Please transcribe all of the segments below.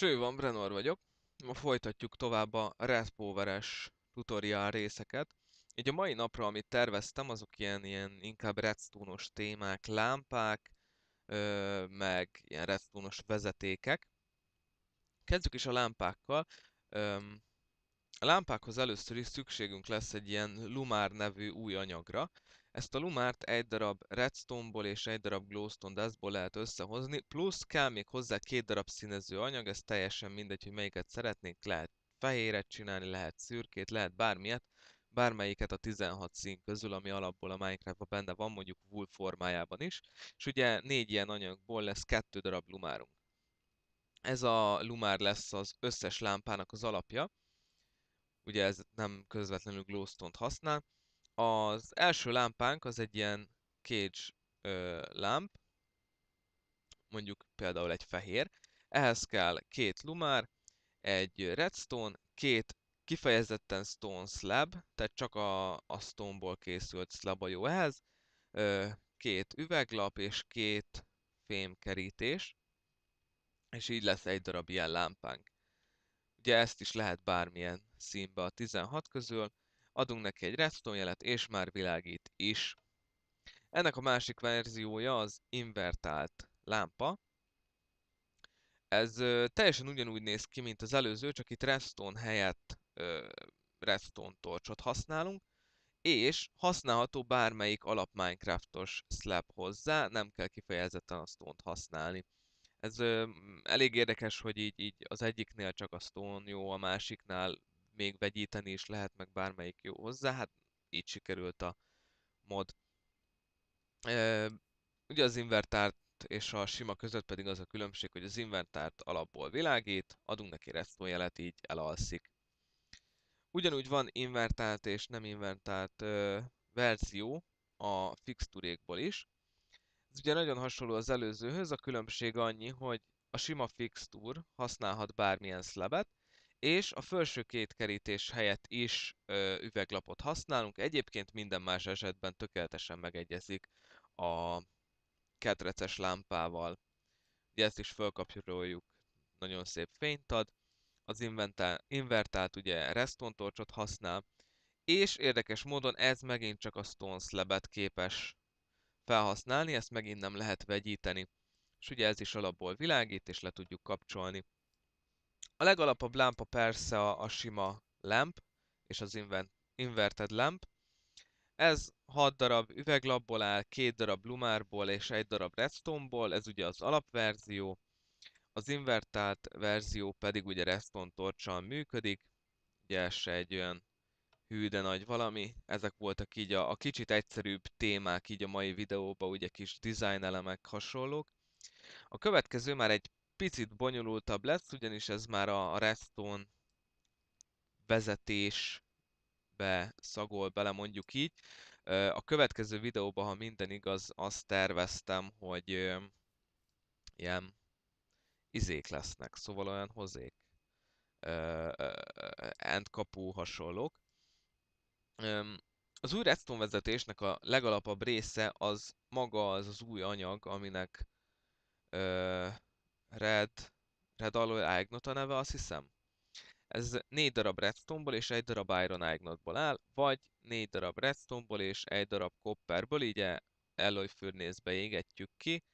Cső van, Brenor vagyok. Ma folytatjuk tovább a Redpower-es tutorial részeket. Így a mai napra, amit terveztem, azok ilyen, ilyen inkább redstone témák, lámpák, ö, meg ilyen redstone vezetékek. Kezdjük is a lámpákkal. Ö, a lámpákhoz először is szükségünk lesz egy ilyen Lumár nevű új anyagra. Ezt a lumárt egy darab redstone-ból és egy darab glowstone dustból lehet összehozni, plusz kell még hozzá két darab színező anyag, ez teljesen mindegy, hogy melyiket szeretnénk, lehet fehéret csinálni, lehet szürkét, lehet bármilyet, bármelyiket a 16 szín közül, ami alapból a Minecraft-ban benne van, mondjuk wool formájában is, és ugye négy ilyen anyagból lesz kettő darab lumárunk. Ez a lumár lesz az összes lámpának az alapja, ugye ez nem közvetlenül glowstone-t használ, az első lámpánk az egy ilyen cage ö, lámp, mondjuk például egy fehér. Ehhez kell két lumár, egy redstone, két kifejezetten stone slab, tehát csak a, a stone-ból készült slab a jó ehhez, ö, két üveglap és két fémkerítés, és így lesz egy darab ilyen lámpánk. Ugye ezt is lehet bármilyen színbe a 16 közül, adunk neki egy redstone jelet, és már világít is. Ennek a másik verziója az invertált lámpa. Ez ö, teljesen ugyanúgy néz ki, mint az előző, csak itt redstone helyett ö, redstone torcsot használunk, és használható bármelyik alap Minecraftos slab hozzá, nem kell kifejezetten a stone-t használni. Ez ö, elég érdekes, hogy így, így az egyiknél csak a stone jó, a másiknál még vegyíteni is lehet, meg bármelyik jó hozzá, hát így sikerült a mod. E, ugye az invertárt és a sima között pedig az a különbség, hogy az invertárt alapból világít, adunk neki jelet így elalszik. Ugyanúgy van invertált és nem invertált ö, verzió a fixturékból is. Ez ugye nagyon hasonló az előzőhöz, a különbség annyi, hogy a sima fixtúr használhat bármilyen szlebet, és a felső két kerítés helyett is ö, üveglapot használunk, egyébként minden más esetben tökéletesen megegyezik a ketreces lámpával. Ugye ezt is fölkapcsoljuk, nagyon szép fényt ad. Az inventál, invertált ugye reston torcsot használ, és érdekes módon ez megint csak a stone slab képes felhasználni, ezt megint nem lehet vegyíteni. És ugye ez is alapból világít, és le tudjuk kapcsolni. A legalapabb lámpa persze a, a sima lámp, és az inverted lámp. Ez 6 darab üveglapból áll, 2 darab lumárból és 1 darab redstoneból, ez ugye az alapverzió. Az invertált verzió pedig ugye redstone torcsal működik, ugye ez se egy olyan hű de nagy valami. Ezek voltak így a, a kicsit egyszerűbb témák így a mai videóban, ugye kis design elemek hasonlók. A következő már egy picit bonyolultabb lesz, ugyanis ez már a Redstone vezetésbe szagol bele, mondjuk így. A következő videóban, ha minden igaz, azt terveztem, hogy ilyen izék lesznek, szóval olyan hozék, endkapú hasonlók. Az új redstone vezetésnek a legalapabb része az maga az az új anyag, aminek Red, Red Alloy Aignot a neve, azt hiszem. Ez négy darab redstone és egy darab Iron aignot áll, vagy négy darab redstone és egy darab Copperből, így alloy fűrnézbe égetjük ki.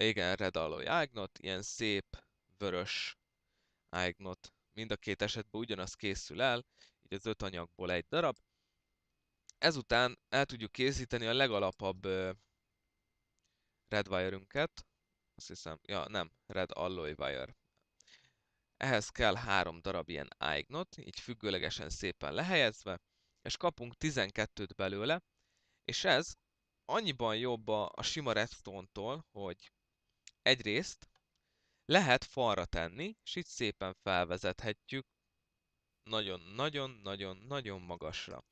Igen, Red Alloy Aignot, ilyen szép vörös Aignot. Mind a két esetben ugyanaz készül el, így az öt anyagból egy darab. Ezután el tudjuk készíteni a legalapabb Redwire-ünket, azt hiszem, ja nem, Red Alloy Wire. Ehhez kell három darab ilyen ágnot, így függőlegesen szépen lehelyezve, és kapunk 12-t belőle, és ez annyiban jobb a, a sima redstone-tól, hogy egyrészt lehet falra tenni, és így szépen felvezethetjük nagyon-nagyon-nagyon-nagyon magasra.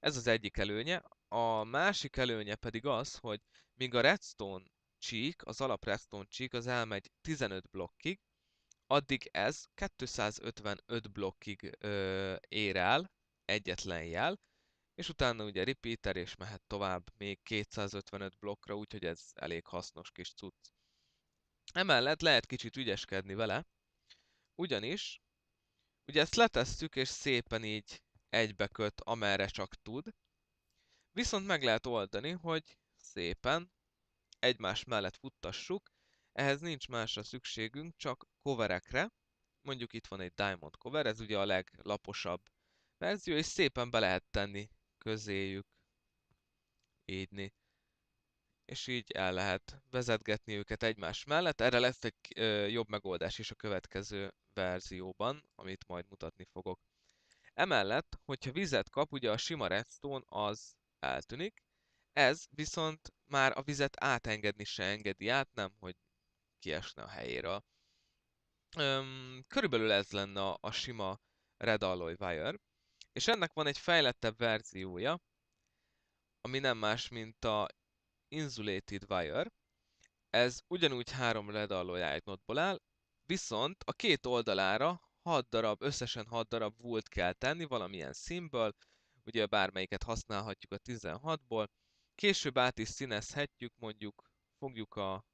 Ez az egyik előnye. A másik előnye pedig az, hogy míg a redstone csík, az redstone csík az elmegy 15 blokkig, addig ez 255 blokkig ö, ér el egyetlen jel, és utána ugye repeater és mehet tovább még 255 blokkra, úgyhogy ez elég hasznos kis cucc. Emellett lehet kicsit ügyeskedni vele, ugyanis ugye ezt letesszük és szépen így egybe köt, amerre csak tud, viszont meg lehet oldani, hogy szépen egymás mellett futtassuk, ehhez nincs másra szükségünk, csak coverekre. Mondjuk itt van egy Diamond cover, ez ugye a leglaposabb verzió, és szépen be lehet tenni közéjük. Ígyni. És így el lehet vezetgetni őket egymás mellett. Erre lesz egy ö, jobb megoldás is a következő verzióban, amit majd mutatni fogok. Emellett, hogyha vizet kap, ugye a sima redstone az eltűnik, ez viszont már a vizet átengedni se engedi át, nem, hogy kiesne a helyére. Öm, körülbelül ez lenne a, a sima Red Alloy Wire, és ennek van egy fejlettebb verziója, ami nem más, mint a Insulated Wire. Ez ugyanúgy három Red Alloy ignotból áll, viszont a két oldalára 6 darab, összesen 6 darab volt kell tenni valamilyen színből, ugye bármelyiket használhatjuk a 16-ból, Később át is színezhetjük, mondjuk fogjuk a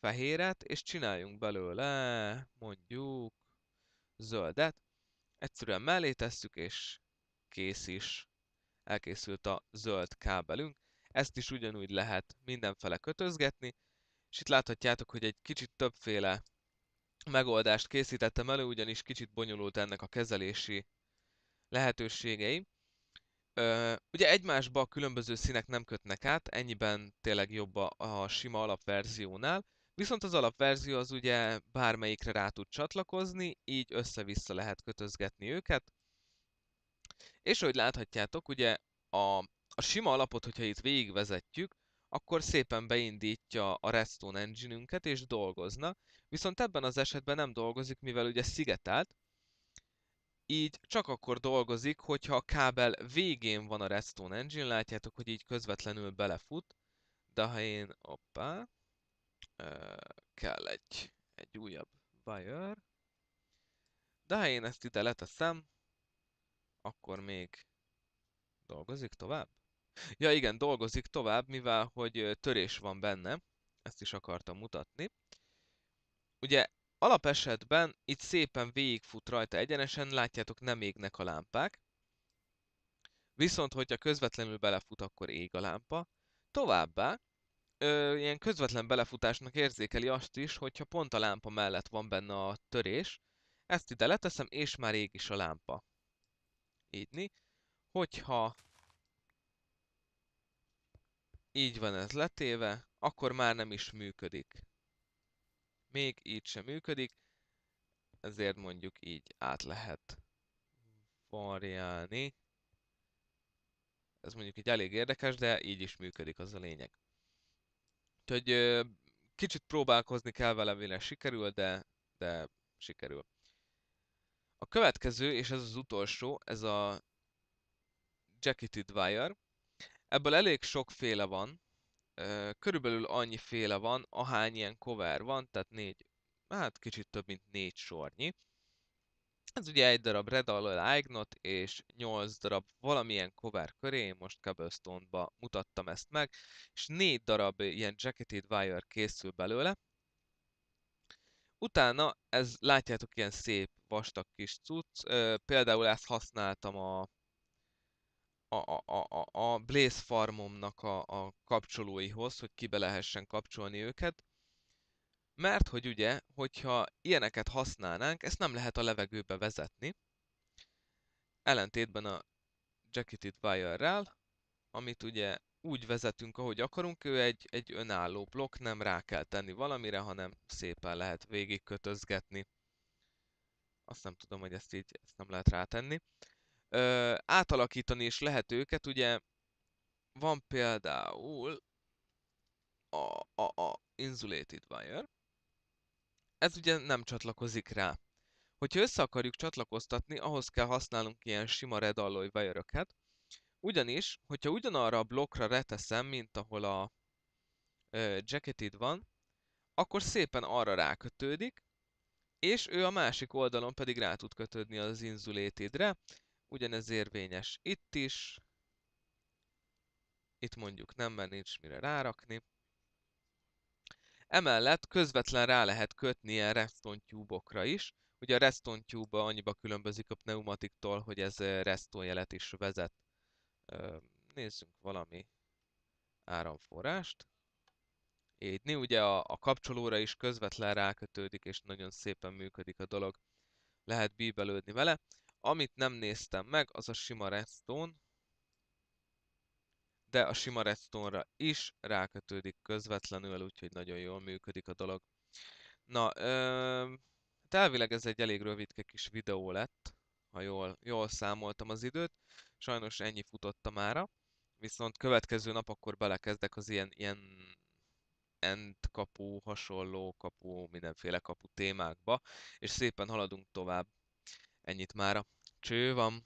fehéret, és csináljunk belőle mondjuk zöldet. Egyszerűen mellé tesszük, és kész is. Elkészült a zöld kábelünk. Ezt is ugyanúgy lehet mindenfele kötözgetni, és itt láthatjátok, hogy egy kicsit többféle megoldást készítettem elő, ugyanis kicsit bonyolult ennek a kezelési lehetőségei. Ö, ugye egymásba a különböző színek nem kötnek át, ennyiben tényleg jobb a, a sima alapverziónál, viszont az alapverzió az ugye bármelyikre rá tud csatlakozni, így össze-vissza lehet kötözgetni őket. És ahogy láthatjátok, ugye a, a sima alapot, hogyha itt végigvezetjük, akkor szépen beindítja a Redstone engine és dolgozna, viszont ebben az esetben nem dolgozik, mivel ugye szigetelt, így csak akkor dolgozik, hogyha a kábel végén van a redstone engine, látjátok, hogy így közvetlenül belefut, de ha én, oppá, kell egy, egy újabb wire, de ha én ezt ide leteszem, akkor még dolgozik tovább? Ja igen, dolgozik tovább, mivel hogy törés van benne, ezt is akartam mutatni. Ugye Alap esetben itt szépen végigfut rajta egyenesen, látjátok nem égnek a lámpák, viszont hogyha közvetlenül belefut, akkor ég a lámpa. Továbbá, ö, ilyen közvetlen belefutásnak érzékeli azt is, hogyha pont a lámpa mellett van benne a törés, ezt ide leteszem, és már ég is a lámpa. Ígyni. Hogyha így van ez letéve, akkor már nem is működik még így sem működik, ezért mondjuk így át lehet variálni. Ez mondjuk egy elég érdekes, de így is működik, az a lényeg. Úgyhogy kicsit próbálkozni kell vele, mire sikerül, de, de sikerül. A következő, és ez az utolsó, ez a Jacketed Wire. Ebből elég sokféle van, Körülbelül annyi féle van, ahány ilyen cover van, tehát négy, hát kicsit több, mint négy sornyi. Ez ugye egy darab Red Alloy Ignot és nyolc darab valamilyen cover köré, én most Cobblestone-ba mutattam ezt meg, és négy darab ilyen Jacketed Wire készül belőle. Utána ez látjátok ilyen szép vastag kis cucc, például ezt használtam a a, a, a a Blaze farmomnak a, a kapcsolóihoz, hogy kibe lehessen kapcsolni őket, mert hogy ugye, hogyha ilyeneket használnánk, ezt nem lehet a levegőbe vezetni, ellentétben a Jacketed Wire-rel, amit ugye úgy vezetünk, ahogy akarunk, ő egy, egy önálló blokk, nem rá kell tenni valamire, hanem szépen lehet végig kötözgetni. Azt nem tudom, hogy ezt így ezt nem lehet rátenni ö, átalakítani is lehet őket, ugye van például a, a, a insulated wire, ez ugye nem csatlakozik rá. Hogyha össze akarjuk csatlakoztatni, ahhoz kell használnunk ilyen sima red alloy wire ugyanis, hogyha ugyanarra a blokkra reteszem, mint ahol a ö, jacketed van, akkor szépen arra rákötődik, és ő a másik oldalon pedig rá tud kötődni az inzulétédre, Ugyanez érvényes itt is. Itt mondjuk nem, mert nincs mire rárakni. Emellett közvetlen rá lehet kötni ilyen reston tube is. Ugye a reston tube annyiba különbözik a pneumatiktól, hogy ez reston jelet is vezet. Nézzünk valami áramforrást. Így, ugye a, a kapcsolóra is közvetlen rákötődik, és nagyon szépen működik a dolog. Lehet bíbelődni vele. Amit nem néztem meg, az a sima redstone, de a sima redstone-ra is rákötődik közvetlenül, úgyhogy nagyon jól működik a dolog. Na, ö, hát elvileg ez egy elég rövidke kis videó lett, ha jól, jól számoltam az időt. Sajnos ennyi futotta mára, viszont következő nap akkor belekezdek az ilyen, ilyen end kapu, hasonló kapu, mindenféle kapu témákba, és szépen haladunk tovább. Ennyit mára. Cső van!